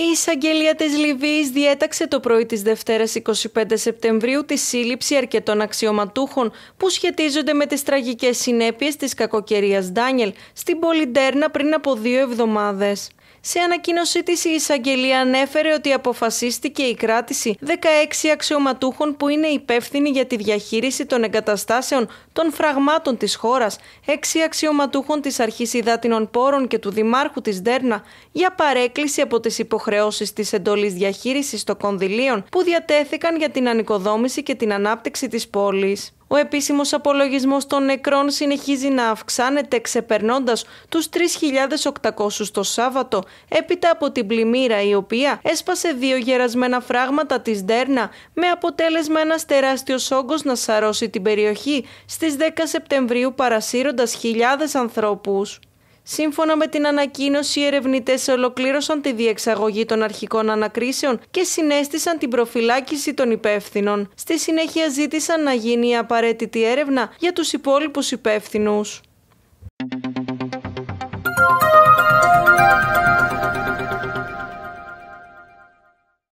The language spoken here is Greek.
Η εισαγγελία της Λιβύης διέταξε το πρωί της Δευτέρας 25 Σεπτεμβρίου τη σύλληψη αρκετών αξιωματούχων που σχετίζονται με τις τραγικές συνέπειες της κακοκαιρίας Ντάνιελ στην πόλη πριν από δύο εβδομάδες. Σε ανακοίνωσή της η εισαγγελία ανέφερε ότι αποφασίστηκε η κράτηση 16 αξιωματούχων που είναι υπεύθυνοι για τη διαχείριση των εγκαταστάσεων των φραγμάτων της χώρας, 6 αξιωματούχων της Αρχής Υδάτινων Πόρων και του Δημάρχου της Δέρνα για παρέκκληση από τις υποχρεώσεις της εντολής διαχείρισης των κονδυλίων που διατέθηκαν για την ανοικοδόμηση και την ανάπτυξη της πόλης. Ο επίσημος απολογισμός των νεκρών συνεχίζει να αυξάνεται ξεπερνώντας τους 3.800 το Σάββατο έπειτα από την πλημμύρα η οποία έσπασε δύο γερασμένα φράγματα της Ντέρνα με αποτέλεσμα ένας τεράστιος όγκος να σαρώσει την περιοχή στις 10 Σεπτεμβρίου παρασύροντας χιλιάδες ανθρώπους. Σύμφωνα με την ανακοίνωση, οι ερευνητές ολοκλήρωσαν τη διεξαγωγή των αρχικών ανακρίσεων και συνέστησαν την προφυλάκηση των υπεύθυνων. Στη συνέχεια ζήτησαν να γίνει η απαραίτητη έρευνα για τους υπόλοιπους υπεύθυνους.